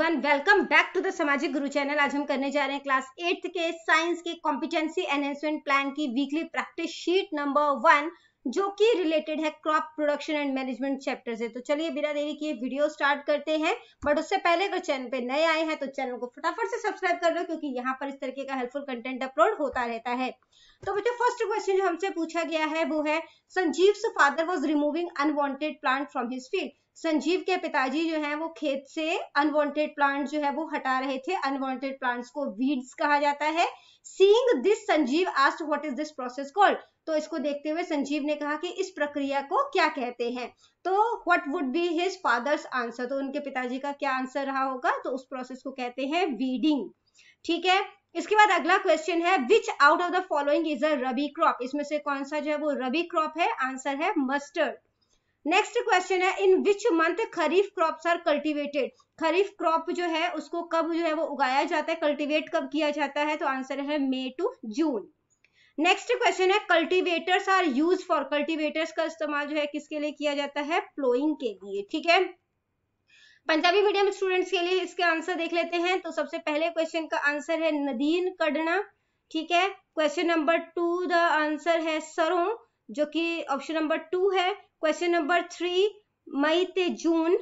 one welcome back to the Samajik Guru channel आज हम करने जा रहे हैं क्लास एट्थ के साइंस के कॉम्पिटेंसी एनहेंसमेंट प्लान की weekly practice sheet number one जो कि रिलेटेड है crop production and management chapter से तो चलिए बिना देरी किए वीडियो स्टार्ट करते हैं बट उससे पहले अगर चैनल पे नए आए हैं तो चैनल को फटाफट से सब्सक्राइब कर लो क्योंकि यहाँ पर इस तरीके का हेल्पफुल कंटेंट अपलोड होता रहता है तो बच्चों फर्स्ट क्वेश्चन जो हमसे पूछा गया है वो है Sanjeev father was removing unwanted plant from his field Sanjeev के पिताजी जो हैं वो खेत से अनवांटेड प्लांट जो है वो हटा रहे थे अनवांटेड प्लांट्स को वीड्स कहा जाता है seeing this Sanjeev asked what is this process called तो इसको देखते हुए संजीव ने कहा कि इस प्रक्रिया को क्या कहते हैं तो what would be his father's answer तो उनके पिताजी का क्या आंसर रहा होगा तो उस प्रोसेस को कहते हैं वीडिंग ठीक है इसके बाद अगला क्वेश्चन है which out of the following is a rabi crop इसमें से कौन सा जो है वो रबी क्रॉप है आंसर है मस्टर्ड नेक्स्ट क्वेश्चन है in which month kharif crop are cultivated kharif crop जो है उसको कब जो है वो उगाया जाता है कल्टिवेट कब किया जाता है तो आंसर है May to June next question है cultivators are use for cultivators का इस्तेमाल जो है किसके लिए किया जाता है प्लोइंग के लिए ठीक है पंजाबी मीडियम स्टूडेंट्स के लिए इसके आंसर देख लेते हैं तो सबसे पहले क्वेश्चन का आंसर है नदीन कड़ना ठीक है question number two the answer है सरों जो कि ऑप्शन नंबर टू है क्वेश्चन नंबर थ्री मई ते जून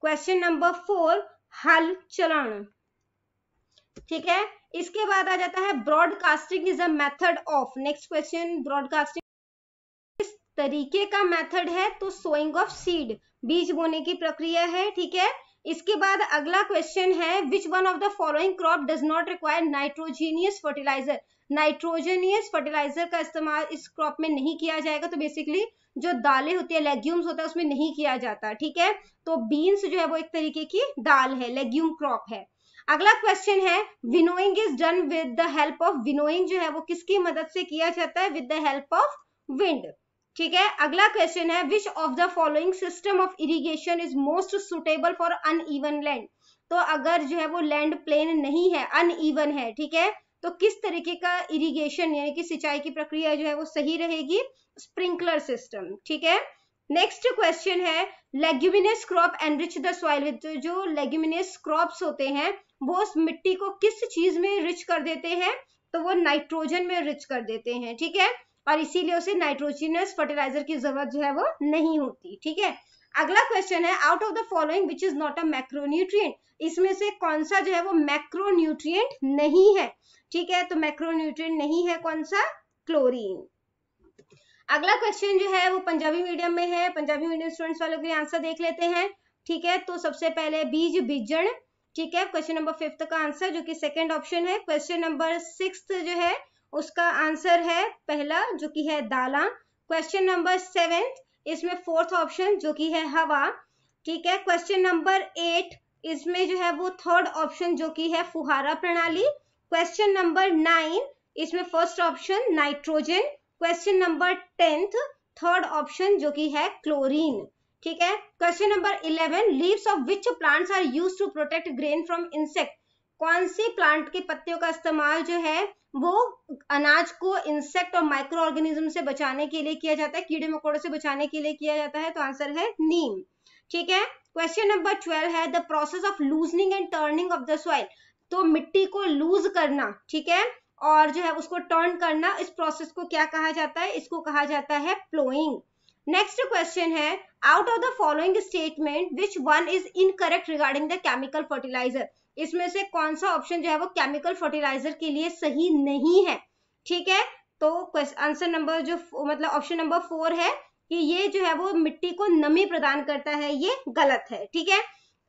क्वेश्चन नंबर फोर हल चलन ठीक है इसके बाद आ जाता है broadcasting is a method of next question broadcasting किस तरीके का मेथड है तो सोइंग ऑफ सीड बीज बोने की प्रक्रिया है ठीक है इसके बाद अगला क्वेश्चन है which one of the following crop does not require nitrogenous fertiliser nitrogenous fertiliser का इस्तेमाल इस क्रॉप में नहीं किया जाएगा तो बेसिकली जो दालें होती है लेग्यूम्स होता है उसमें नहीं किया जाता ठीक है तो बीन्स जो है वो एक तरीके की दाल है लेग्यूम क्रॉप है अगला क्वेश्चन है winnowing is done with the help of winnowing जो है वो किसकी मदद से किया जाता है with the help of wind ठीक है अगला क्वेश्चन है which of the following system of irrigation is most suitable for अन लैंड तो अगर जो है वो लैंड प्लेन नहीं है अन है ठीक है तो किस तरीके का इरिगेशन यानी कि सिंचाई की प्रक्रिया जो है वो सही रहेगी स्प्रिंकलर सिस्टम ठीक है नेक्स्ट क्वेश्चन है leguminous crop enrich the soil जो लेग्यूमिनस क्रॉप्स होते हैं वो उस मिट्टी को किस चीज में रिच कर देते हैं तो वो नाइट्रोजन में रिच कर देते हैं ठीक है और इसीलिए उसे नाइट्रोजिनस फर्टिलाइजर की जरूरत जो है वो नहीं होती ठीक है अगला क्वेश्चन है out of the following which is not a macronutrient इसमें से कौन सा जो है वो मैक्रोन्यूट्रिएंट नहीं है ठीक है तो मैक्रोन्यूट्रिएंट नहीं है कौन सा क्लोरीन अगला क्वेश्चन जो है वो पंजाबी मीडियम में है पंजाबी मीडियम स्टूडेंट्स वालों के लिए आंसर देख लेते हैं ठीक है तो सबसे पहले बीज बीजन ठीक है क्वेश्चन नंबर फिफ्थ का आंसर जो कि सेकंड ऑप्शन है क्वेश्चन नंबर सिक्स जो है उसका आंसर है पहला जो कि है दाला क्वेश्चन नंबर सेवेंथ इसमें फोर्थ ऑप्शन जो कि है हवा ठीक है क्वेश्चन नंबर एट इसमें जो है वो थर्ड ऑप्शन जो कि है फुहारा प्रणाली क्वेश्चन नंबर नाइन इसमें first option nitrogen question number tenth third option जो कि है क्लोरीन ठीक है question number eleven leaves of which plants are use to protect grain from insect कौन से प्लांट के पत्तियों का इस्तेमाल जो है वो अनाज को इंसेक्ट और माइक्रो ऑर्गेनिज्म से बचाने के लिए किया जाता है कीड़े मकोड़ों से बचाने के लिए किया जाता है तो आंसर है नीम ठीक है क्वेश्चन नंबर ट्वेल्व है the process of loosening and turning of the soil तो मिट्टी को लूज करना ठीक है और जो है उसको टर्न करना इस प्रोसेस को क्या कहा जाता है इसको कहा जाता है प्लोइंग नेक्स्ट क्वेश्चन है out of the following statement which one is incorrect regarding the chemical fertiliser इसमें से कौन सा ऑप्शन जो है वो केमिकल फर्टिलाइजर के लिए सही नहीं है ठीक है तो आंसर नंबर जो मतलब ऑप्शन नंबर फोर है कि ये जो है वो मिट्टी को नमी प्रदान करता है ये गलत है ठीक है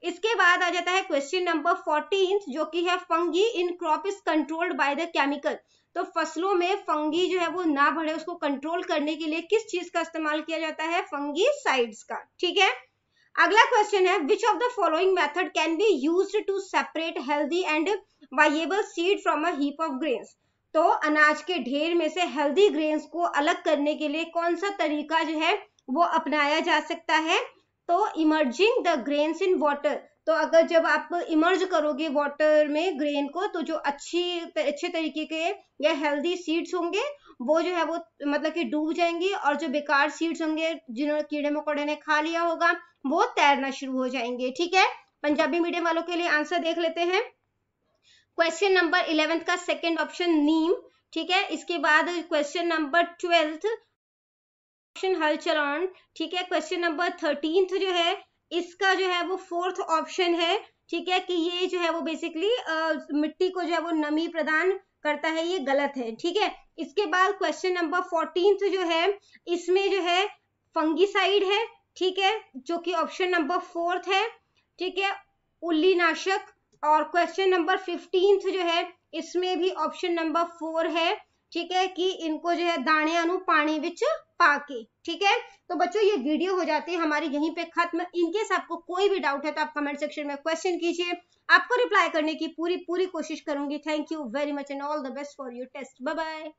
इसके बाद आ जाता है क्वेश्चन नंबर फोर्टीन जो कि है fungi in crop is controlled by the chemical तो फसलों में फंगी जो है वो ना बढ़े उसको कंट्रोल करने के लिए किस चीज का इस्तेमाल किया जाता है फंगी साइड्स का ठीक है अगला क्वेश्चन है which of the following method can be use to separate healthy and viable seed from a heap of grains तो अनाज के ढेर में से हेल्दी ग्रेन्स को अलग करने के लिए कौन सा तरीका जो है वो अपनाया जा सकता है तो immersing the grains in water तो अगर जब आप इमर्ज करोगे वाटर में ग्रेन को तो जो अच्छी अच्छे तरीके के या हेल्दी सीड्स होंगे वो जो है वो मतलब कि डूब जाएंगी और जो बेकार सीड्स होंगे जिन्होंने कीड़े मकोड़े ने खा लिया होगा वो तैरना शुरू हो जाएंगे ठीक है पंजाबी मीडियम वालों के लिए आंसर देख लेते हैं क्वेश्चन नंबर इलेवेंथ का सेकेंड ऑप्शन नीम ठीक है इसके बाद क्वेश्चन नंबर ट्वेल्थ ऑप्शन हलचरण ठीक है क्वेश्चन नंबर थर्टींथ जो है इसका जो है वो फोर्थ ऑप्शन है ठीक है कि ये जो है वो बेसिकली मिट्टी को जो है वो नमी प्रदान करता है ये गलत है ठीक है इसके बाद क्वेश्चन नंबर फोर्टीन जो है इसमें जो है फंगीसाइड है ठीक है जो कि ऑप्शन नंबर फोर्थ है ठीक है उल्लीनाशक और क्वेश्चन नंबर फिफ्टीन जो है इसमें भी ऑप्शन नंबर फोर है ठीक है कि इनको जो है दाणिया पानी विच पाके ठीक है तो बच्चों ये वीडियो हो जाती है हमारी यहीं पे खत्म इनकेस आपको कोई भी डाउट है तो आप कमेंट सेक्शन में क्वेश्चन कीजिए आपको रिप्लाई करने की पूरी पूरी कोशिश करूंगी thank you very much and all the best for your test bye bye